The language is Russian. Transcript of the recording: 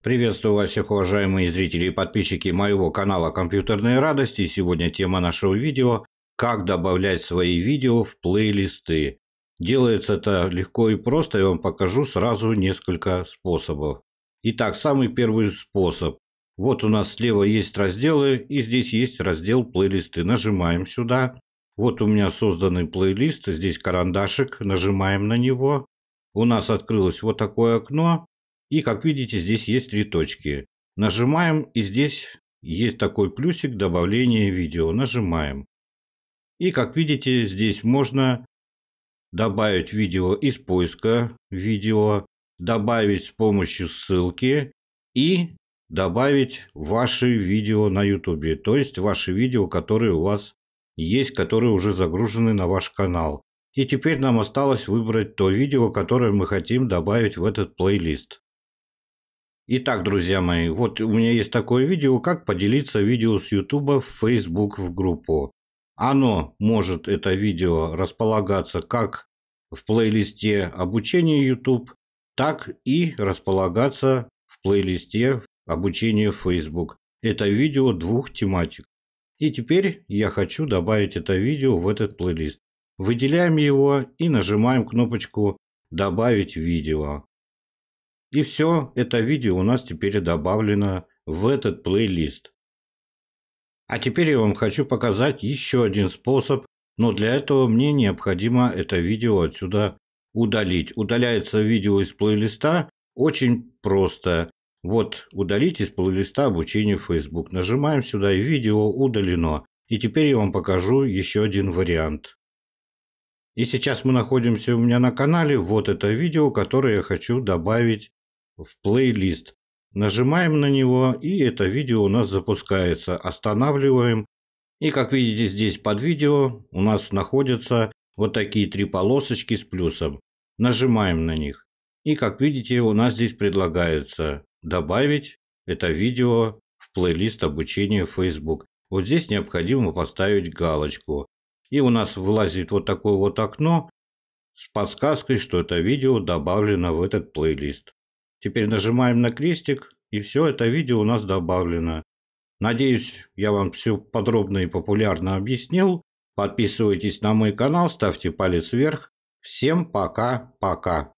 Приветствую вас всех, уважаемые зрители и подписчики моего канала «Компьютерные радости». Сегодня тема нашего видео «Как добавлять свои видео в плейлисты». Делается это легко и просто, я вам покажу сразу несколько способов. Итак, самый первый способ. Вот у нас слева есть разделы, и здесь есть раздел «Плейлисты». Нажимаем сюда. Вот у меня созданный плейлист, здесь карандашик, нажимаем на него. У нас открылось вот такое окно. И как видите, здесь есть три точки. Нажимаем, и здесь есть такой плюсик добавления видео. Нажимаем. И как видите, здесь можно добавить видео из поиска видео, добавить с помощью ссылки и добавить ваши видео на YouTube. То есть ваши видео, которые у вас есть, которые уже загружены на ваш канал. И теперь нам осталось выбрать то видео, которое мы хотим добавить в этот плейлист. Итак, друзья мои, вот у меня есть такое видео, как поделиться видео с YouTube в Facebook в группу. Оно может, это видео, располагаться как в плейлисте обучения YouTube, так и располагаться в плейлисте обучения Facebook. Это видео двух тематик. И теперь я хочу добавить это видео в этот плейлист. Выделяем его и нажимаем кнопочку «Добавить видео». И все это видео у нас теперь добавлено в этот плейлист. А теперь я вам хочу показать еще один способ, но для этого мне необходимо это видео отсюда удалить. Удаляется видео из плейлиста очень просто. Вот удалить из плейлиста обучение Facebook. Нажимаем сюда и видео удалено. И теперь я вам покажу еще один вариант. И сейчас мы находимся у меня на канале. Вот это видео, которое я хочу добавить в плейлист. Нажимаем на него, и это видео у нас запускается. Останавливаем. И как видите здесь под видео у нас находятся вот такие три полосочки с плюсом. Нажимаем на них. И как видите у нас здесь предлагается добавить это видео в плейлист обучения Facebook. Вот здесь необходимо поставить галочку. И у нас вылазит вот такое вот окно с подсказкой, что это видео добавлено в этот плейлист. Теперь нажимаем на крестик, и все это видео у нас добавлено. Надеюсь, я вам все подробно и популярно объяснил. Подписывайтесь на мой канал, ставьте палец вверх. Всем пока-пока.